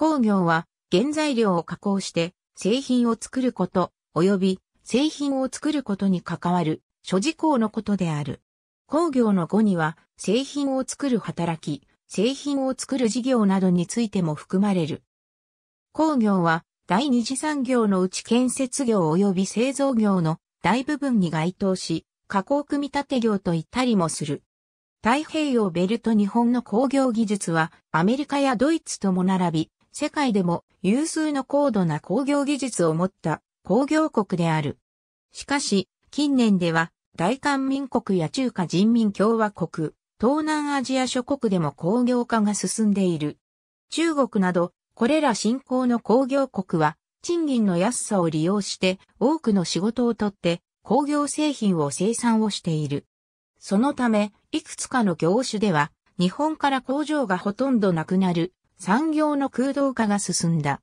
工業は原材料を加工して製品を作ること、及び製品を作ることに関わる諸事項のことである。工業の語には製品を作る働き、製品を作る事業などについても含まれる。工業は第二次産業のうち建設業及び製造業の大部分に該当し、加工組立業と言ったりもする。太平洋ベルト日本の工業技術はアメリカやドイツとも並び、世界でも有数の高度な工業技術を持った工業国である。しかし、近年では大韓民国や中華人民共和国、東南アジア諸国でも工業化が進んでいる。中国など、これら新興の工業国は、賃金の安さを利用して多くの仕事を取って工業製品を生産をしている。そのため、いくつかの業種では、日本から工場がほとんどなくなる産業の空洞化が進んだ。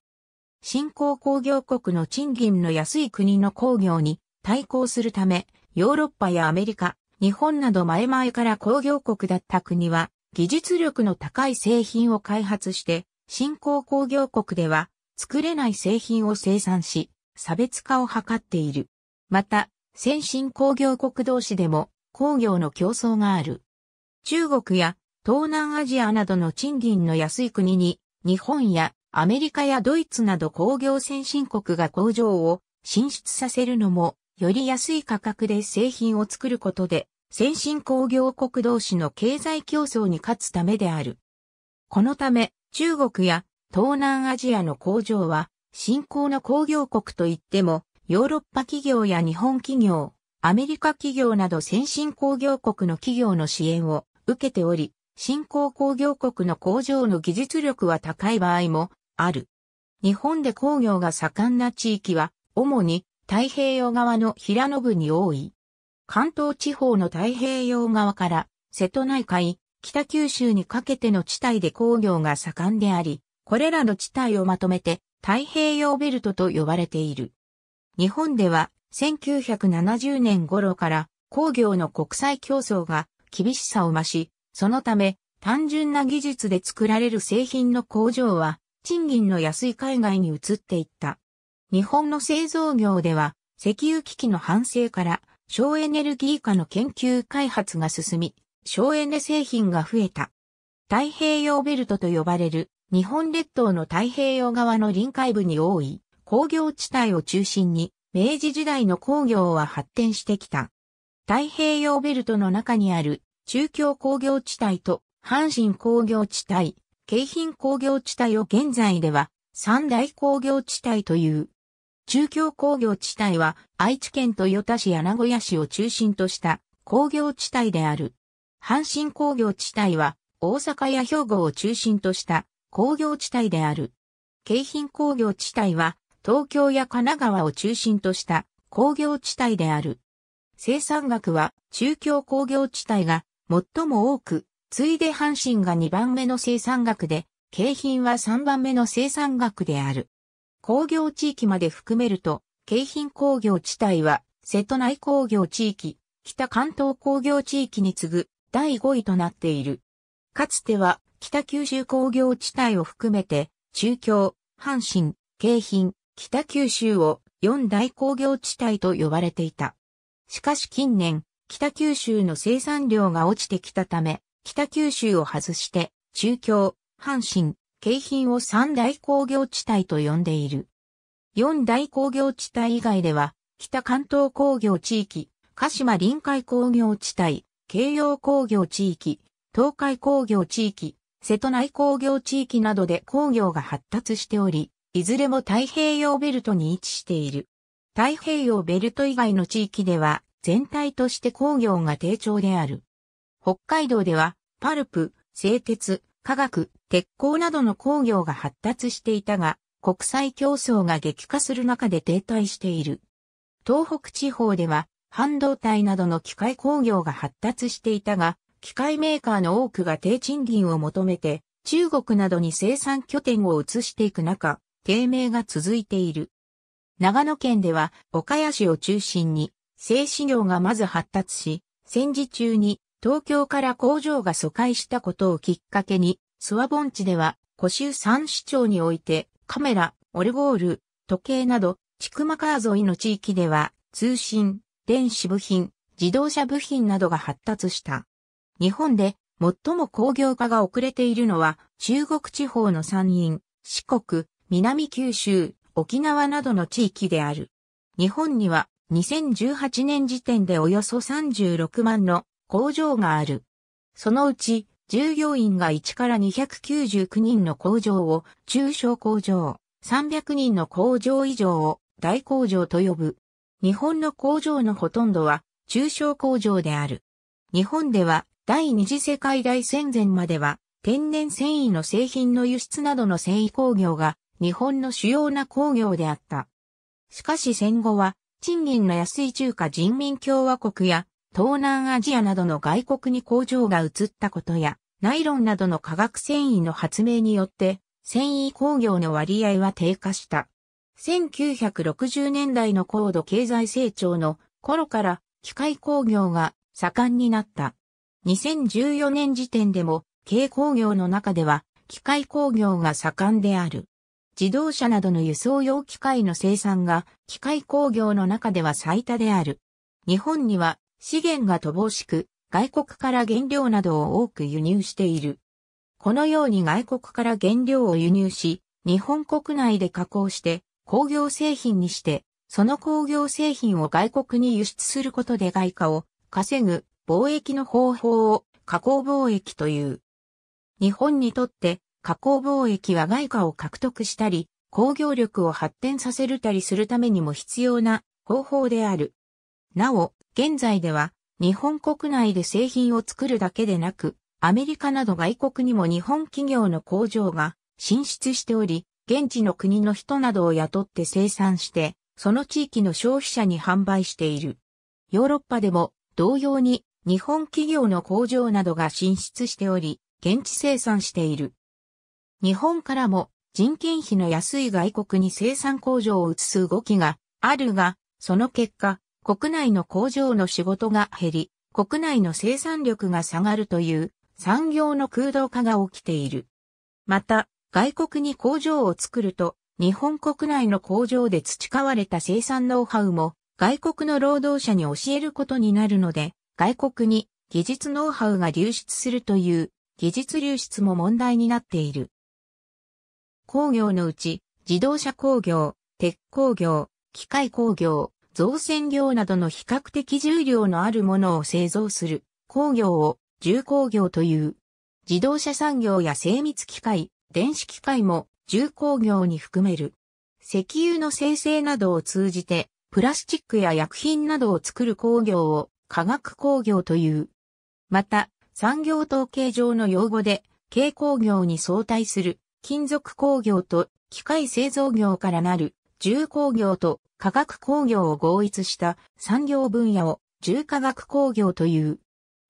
新興工業国の賃金の安い国の工業に対抗するため、ヨーロッパやアメリカ、日本など前々から工業国だった国は、技術力の高い製品を開発して、新興工業国では作れない製品を生産し、差別化を図っている。また、先進工業国同士でも工業の競争がある。中国や東南アジアなどの賃金の安い国に、日本やアメリカやドイツなど工業先進国が工場を進出させるのも、より安い価格で製品を作ることで、先進工業国同士の経済競争に勝つためである。このため、中国や東南アジアの工場は、新興の工業国といっても、ヨーロッパ企業や日本企業、アメリカ企業など先進工業国の企業の支援を受けており、新興工業国の工場の技術力は高い場合もある。日本で工業が盛んな地域は、主に太平洋側の平野部に多い。関東地方の太平洋側から瀬戸内海、北九州にかけての地帯で工業が盛んであり、これらの地帯をまとめて太平洋ベルトと呼ばれている。日本では1970年頃から工業の国際競争が厳しさを増し、そのため、単純な技術で作られる製品の工場は、賃金の安い海外に移っていった。日本の製造業では、石油危機の反省から、省エネルギー化の研究開発が進み、省エネ製品が増えた。太平洋ベルトと呼ばれる日本列島の太平洋側の臨海部に多い工業地帯を中心に明治時代の工業は発展してきた。太平洋ベルトの中にある中京工業地帯と阪神工業地帯、京浜工業地帯を現在では三大工業地帯という。中京工業地帯は愛知県豊田市や名古屋市を中心とした工業地帯である。阪神工業地帯は大阪や兵庫を中心とした工業地帯である。京浜工業地帯は東京や神奈川を中心とした工業地帯である。生産額は中京工業地帯が最も多く、次いで阪神が2番目の生産額で、京浜は3番目の生産額である。工業地域まで含めると、京浜工業地帯は、瀬戸内工業地域、北関東工業地域に次ぐ第5位となっている。かつては、北九州工業地帯を含めて、中京、阪神、京浜、北九州を四大工業地帯と呼ばれていた。しかし近年、北九州の生産量が落ちてきたため、北九州を外して、中京、阪神、京浜を三大工業地帯と呼んでいる。四大工業地帯以外では、北関東工業地域、鹿島臨海工業地帯、京葉工業地域、東海工業地域、瀬戸内工業地域などで工業が発達しており、いずれも太平洋ベルトに位置している。太平洋ベルト以外の地域では、全体として工業が低調である。北海道では、パルプ、製鉄、化学、鉄鋼などの工業が発達していたが、国際競争が激化する中で停滞している。東北地方では、半導体などの機械工業が発達していたが、機械メーカーの多くが低賃金を求めて、中国などに生産拠点を移していく中、低迷が続いている。長野県では、岡谷市を中心に、製紙業がまず発達し、戦時中に東京から工場が疎開したことをきっかけに、諏訪盆地では、古州三市町において、カメラ、オルゴール、時計など、千曲川沿いの地域では、通信、電子部品、自動車部品などが発達した。日本で最も工業化が遅れているのは、中国地方の山陰、四国、南九州、沖縄などの地域である。日本には2018年時点でおよそ36万の工場がある。そのうち、従業員が1から299人の工場を中小工場、300人の工場以上を大工場と呼ぶ。日本の工場のほとんどは中小工場である。日本では第二次世界大戦前までは天然繊維の製品の輸出などの繊維工業が日本の主要な工業であった。しかし戦後は賃金の安い中華人民共和国や東南アジアなどの外国に工場が移ったことや、ナイロンなどの化学繊維の発明によって、繊維工業の割合は低下した。1960年代の高度経済成長の頃から機械工業が盛んになった。2014年時点でも、軽工業の中では機械工業が盛んである。自動車などの輸送用機械の生産が機械工業の中では最多である。日本には資源が乏しく、外国から原料などを多く輸入している。このように外国から原料を輸入し、日本国内で加工して工業製品にして、その工業製品を外国に輸出することで外貨を稼ぐ貿易の方法を加工貿易という。日本にとって加工貿易は外貨を獲得したり、工業力を発展させるたりするためにも必要な方法である。なお、現在では、日本国内で製品を作るだけでなく、アメリカなど外国にも日本企業の工場が進出しており、現地の国の人などを雇って生産して、その地域の消費者に販売している。ヨーロッパでも同様に日本企業の工場などが進出しており、現地生産している。日本からも人件費の安い外国に生産工場を移す動きがあるが、その結果、国内の工場の仕事が減り、国内の生産力が下がるという産業の空洞化が起きている。また、外国に工場を作ると、日本国内の工場で培われた生産ノウハウも、外国の労働者に教えることになるので、外国に技術ノウハウが流出するという技術流出も問題になっている。工業のうち、自動車工業、鉄工業、機械工業、造船業などの比較的重量のあるものを製造する工業を重工業という。自動車産業や精密機械、電子機械も重工業に含める。石油の生成などを通じて、プラスチックや薬品などを作る工業を化学工業という。また、産業統計上の用語で、軽工業に相対する金属工業と機械製造業からなる重工業と化学工業を合一した産業分野を重化学工業という。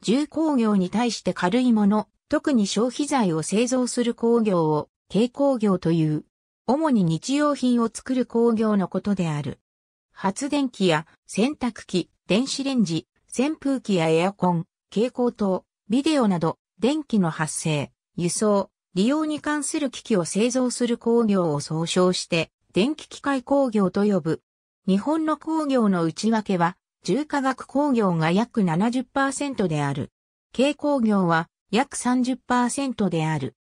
重工業に対して軽いもの、特に消費財を製造する工業を軽工業という。主に日用品を作る工業のことである。発電機や洗濯機、電子レンジ、扇風機やエアコン、蛍光灯、ビデオなど電気の発生、輸送、利用に関する機器を製造する工業を総称して、電気機械工業と呼ぶ。日本の工業の内訳は、重化学工業が約70%である。軽工業は約30%である。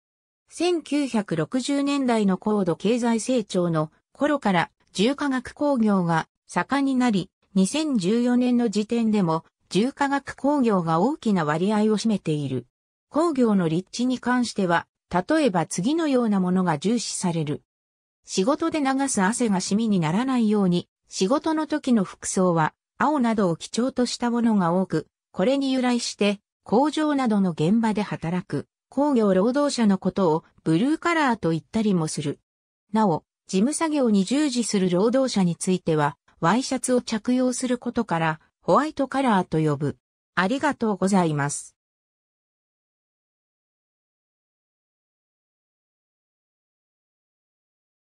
1960年代の高度経済成長の頃から重化学工業が盛んになり、2014年の時点でも重化学工業が大きな割合を占めている。工業の立地に関しては例えば次のようなものが重視される。仕事で流す汗がシミにならないように、仕事の時の服装は、青などを基調としたものが多く、これに由来して、工場などの現場で働く、工業労働者のことをブルーカラーと言ったりもする。なお、事務作業に従事する労働者については、ワイシャツを着用することから、ホワイトカラーと呼ぶ。ありがとうございます。